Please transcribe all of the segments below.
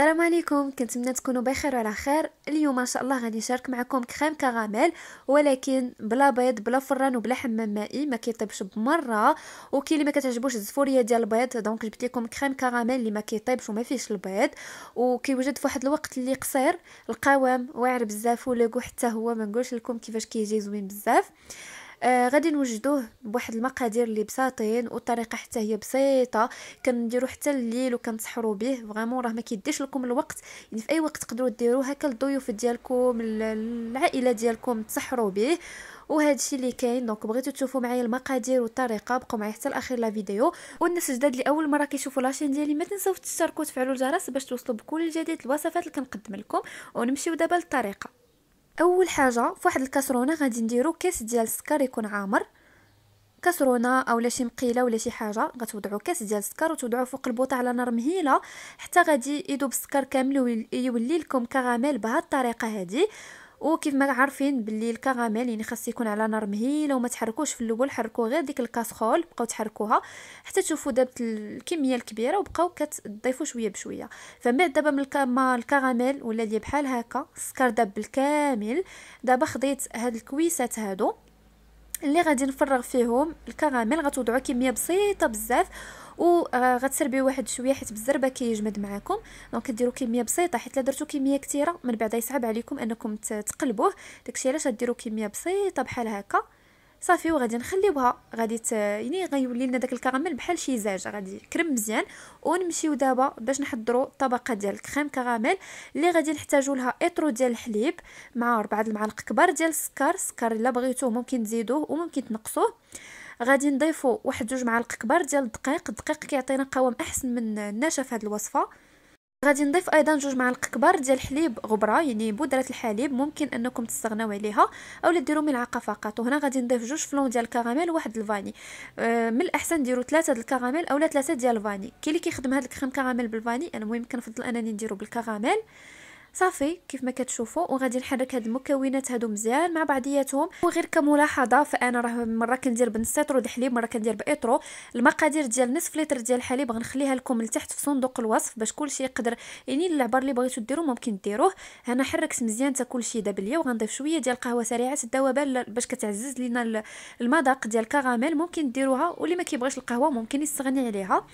السلام عليكم كنتمنى تكونوا بخير وعلى خير اليوم ان شاء الله غادي نشارك معكم كريم كراميل ولكن بلا بيض بلا فران وبلا حمام مائي ما كيطيبش بمره وكي اللي ما كتعجبوش الزفوريه ديال البيض دونك جبت لكم كريم كراميل اللي ما كيطيبش وما فيهش البيض وكيوجد في واحد الوقت اللي قصير القوام واعر بزاف ولوكو حتى هو ما نقولش لكم كيفاش كيجي زوين بزاف آه غادي نوجدوه بواحد المقادير اللي بساطين والطريقه حتى هي بسيطه كنديرو حتى الليل وكنسحروا به فريمون راه ما كيديش لكم الوقت يعني في اي وقت تقدروا ديروه هكا للضيوف ديالكم العائله ديالكم تسحروا به وهذا الشيء اللي كاين دونك بغيتو تشوفوا معايا المقادير والطريقه بقوا معايا حتى لاخر لا فيديو والناس الجداد اللي اول مره كيشوفوا لاشين ديالي ما تنساوش تشتركوا وتفعلوا الجرس باش توصلوا بكل جديد الوصفات اللي كنقدم لكم ونمشيو دابا للطريقه اول حاجه فواحد الكسرونه غادي نديرو كاس ديال السكر يكون عامر كسرونه اولا شي مقيله ولا شي حاجه غتوضعوا كاس ديال السكر وتوضعوا فوق البوطه على نار مهيله حتى غادي يذوب السكر كامل ويولي لكم كراميل بهاد الطريقه هذه وكيف ما عارفين باللي الكراميل يعني خاص يكون على نار مهيله وما تحركوش في الاول حركوا غير ديك الكاسرول بقاو تحركوها حتى تشوفوا دابت الكميه الكبيره وبقاو كتضيفوا شويه بشويه فمن بعد دابا من الكراميل ولا لي بحال هكا السكر داب بالكامل دابا خديت هاد الكويسات هادو اللي غادي نفرغ فيهم الكراميل غتوضعوا كميه بسيطه بزاف وغتسربيو آه، واحد شويه حيت بالزربه كيجمد معاكم دونك ديروا كميه بسيطه حيت الا درتوا كميه كثيره من بعد يصعب عليكم انكم تقلبوه داكشي علاش غديروا كميه بسيطه بحال هكا صافي وغادي نخليوها غادي يعني غيولي لنا داك الكراميل بحال شي زاج غادي كرم مزيان ونمشيو دابا باش نحضروا طبقه ديال الكريم كراميل اللي غادي نحتاجوا لها اطرو ديال الحليب مع ربعه المعالق كبار ديال السكر السكر الا بغيتوه ممكن تزيدوه وممكن تنقصوه غادي نضيفوا واحد جوج معالق كبار ديال الدقيق الدقيق كيعطينا قوام احسن من النشا في هذه الوصفه غادي نضيف ايضا جوج معالق كبار ديال الحليب غبره يعني بودره الحليب ممكن انكم تستغناو عليها اولا ديروا ملعقه فقط وهنا غادي نضيف جوج فلون ديال الكراميل وواحد الفاني أه من الاحسن ديروا ثلاثه ديال الكراميل اولا ثلاثه ديال الفاني كاين اللي كيخدم هذا الكريم كراميل بالفاني انا المهم كنفضل انني نديرو بالكراميل صافي كيف ما كتشوفوا وغادي نحرك هاد المكونات هادو مزيان مع بعضياتهم وغير كملاحظه فانا راه مره كندير بنص لتر د مره كندير بايترو المقادير ديال نصف لتر ديال الحليب غنخليها لكم لتحت في صندوق الوصف باش كلشي يقدر يعني العبر اللي بغيتو ديرو ممكن ديروه انا حركت مزيان حتى كلشي داب ليا وغنضيف شويه ديال القهوه سريعه الذوبان باش كتعزز لينا المذاق ديال الكراميل ممكن ديروها واللي ما كيبغيش القهوه ممكن يستغني عليها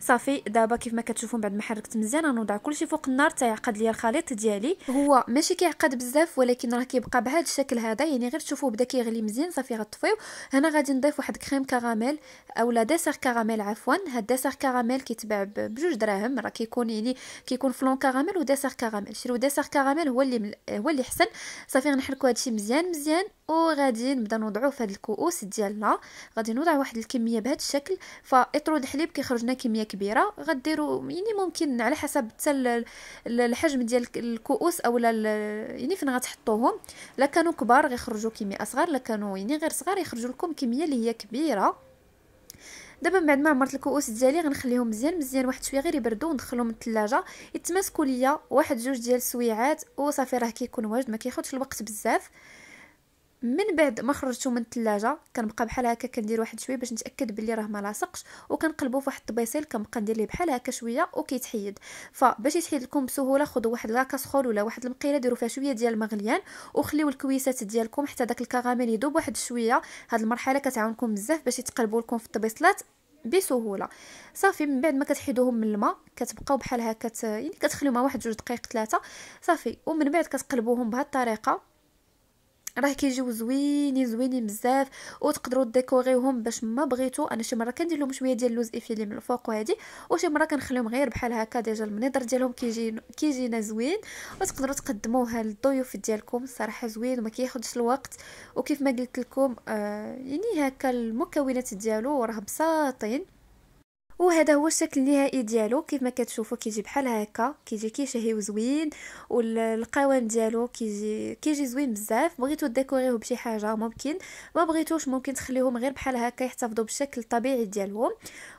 صافي دابا كيف ما كتشوفوا بعد ما حركت مزيان غنوضع كلشي فوق النار حتى يعقد ليا الخليط ديالي هو ماشي كيعقد بزاف ولكن راه كيبقى بهذا الشكل هذا يعني غير تشوفوه بدا كيغلي مزيان صافي غطفيو هنا غادي نضيف واحد كريم كراميل اولا ديسير كراميل عفوا هاد ديسير كراميل كيتباع بجوج دراهم راه كيكون يعني كيكون فلون كراميل وديسير كراميل شريو ديسير كراميل هو اللي مل... هو اللي حسن صافي غنحركو هادشي مزيان مزيان وغادي نبدا نوضعو في هاد الكؤوس ديالنا غادي نوضع واحد الكميه بهذا الشكل فاطرو الحليب كيخرج لنا كميه كبيره غديروا يعني ممكن على حسب حتى الحجم ديال الكؤوس اولا يعني فين غتحطوهم لا كانوا كبار غيخرجوا كميه صغار لا كانوا يعني غير صغار يخرجوا لكم كميه اللي هي كبيره دابا من بعد ما عمرت الكؤوس ديالي غنخليهم مزيان مزيان واحد شويه غير يبردوا وندخلهم الثلاجه يتماسكوا ليا واحد جوج ديال السويعات وصافي راه كيكون واجد ما كياخذش الوقت بزاف من بعد ما خرجته من الثلاجه كنبقى بحال هكا كندير واحد شويه باش نتاكد بلي راه ما لاصقش وكنقلبو فواحد الطبيصيل كنبقى ندير ليه بحال هكا شويه وكيتحيد فباش يتحيد لكم بسهوله خذوا واحد لاكاسخول ولا واحد المقيله ديروا فيها شويه ديال المغليان وخليو الكويسات ديالكم حتى داك الكراميل يذوب واحد شويه هاد المرحله كتعاونكم بزاف باش يتقلبوا لكم في الطبيصلات بسهوله صافي من بعد ما كتحيدوهم من الماء كتبقاو بحال هكا يعني كتخليوهم واحد جوج دقائق ثلاثه صافي ومن بعد كتقلبوهم بهذه الطريقه راه كيجيو زوينين زوينين بزاف وتقدروا ديكوريوهم باش ما بغيتو انا شي مره كندير لهم شويه ديال اللوز افيلي من الفوق وهادي وشي مره كنخليهم غير بحال هكا ديجا المنظر ديالهم كيجي كيجينا زوين وتقدروا تقدموها للضيوف ديالكم صراحه زوين وما كياخذش الوقت وكيف ما قلت لكم آه يعني هكا المكونات ديالو راه بساطين وهذا هو الشكل النهائي ديالو كيف ما كتشوفوا كيجي بحال هكا كيجي كيشهي وزوين والقوام ديالو كيجي كيجي زوين بزاف بغيتو ديكوريه بشي حاجه ممكن ما بغيتوش ممكن تخليهم غير بحال هكا يحتفظوا بالشكل الطبيعي ديالهم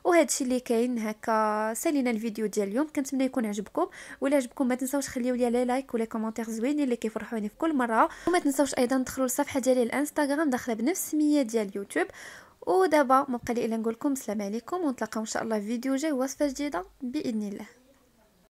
وهذا الشيء اللي كاين هكا سالينا الفيديو ديال اليوم كنتمنى يكون عجبكم ولا عجبكم ما تنساوش خليو لي لايك ولا كومونتير زوينين اللي كيفرحوني في كل مره وما تنساوش ايضا تدخلوا للصفحه ديالي الانستغرام داخله بنفس السميه ديال يوتيوب ودابا ما بقى لي الا نقول لكم السلام عليكم ونتلاقاو ان شاء الله في فيديو جاي وصفه جديده باذن الله